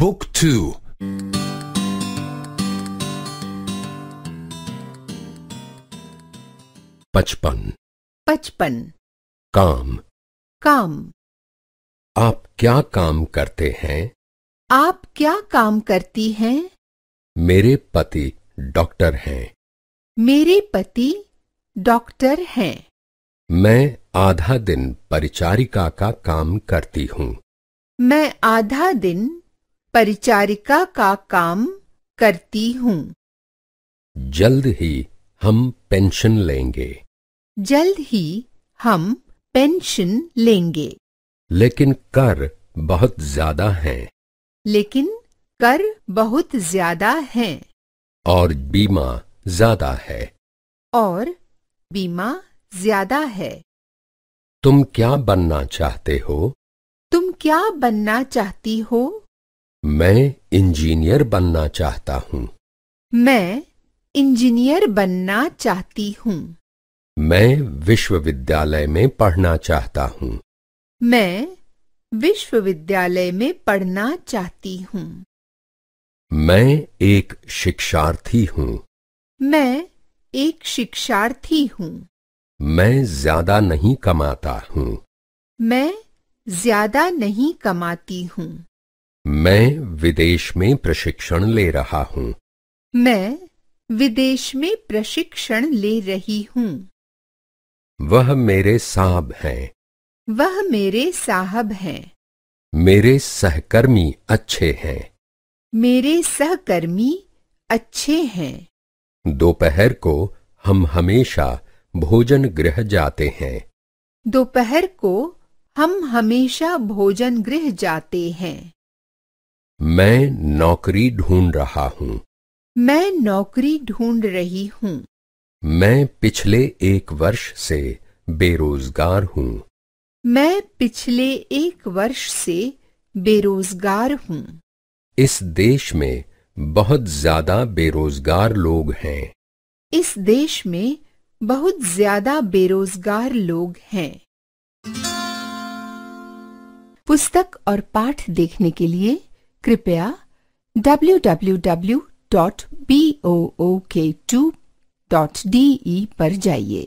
Book 2 पचपन पचपन काम काम आप क्या काम करते हैं आप क्या काम करती हैं मेरे पति डॉक्टर हैं मेरे पति डॉक्टर हैं मैं आधा दिन परिचारिका का काम करती हूँ मैं आधा दिन परिचारिका का काम करती हूँ जल्द ही हम पेंशन लेंगे जल्द ही हम पेंशन लेंगे लेकिन कर बहुत ज्यादा है लेकिन कर बहुत ज्यादा है और बीमा ज्यादा है और बीमा ज्यादा है तुम क्या बनना चाहते हो तुम क्या बनना चाहती हो मैं इंजीनियर बनना चाहता हूँ मैं इंजीनियर बनना चाहती हूँ मैं विश्वविद्यालय में पढ़ना चाहता हूँ मैं विश्वविद्यालय में पढ़ना चाहती हूँ मैं एक शिक्षार्थी हूँ मैं एक शिक्षार्थी हूँ मैं ज्यादा नहीं कमाता हूँ मैं ज्यादा नहीं कमाती हूँ मैं विदेश में प्रशिक्षण ले रहा हूँ मैं विदेश में प्रशिक्षण ले रही हूँ वह मेरे साहब हैं वह मेरे साहब हैं मेरे सहकर्मी अच्छे हैं मेरे सहकर्मी अच्छे हैं दोपहर को हम हमेशा भोजन गृह जाते हैं दोपहर को हम हमेशा भोजन गृह जाते हैं मैं नौकरी ढूंढ रहा हूँ मैं नौकरी ढूंढ रही हूँ मैं पिछले एक वर्ष से बेरोजगार हूँ मैं पिछले एक वर्ष से बेरोजगार हूँ इस देश में बहुत ज्यादा बेरोजगार लोग हैं इस देश में बहुत ज्यादा बेरोजगार लोग हैं पुस्तक और पाठ देखने के लिए कृपया www.book2.de पर जाइए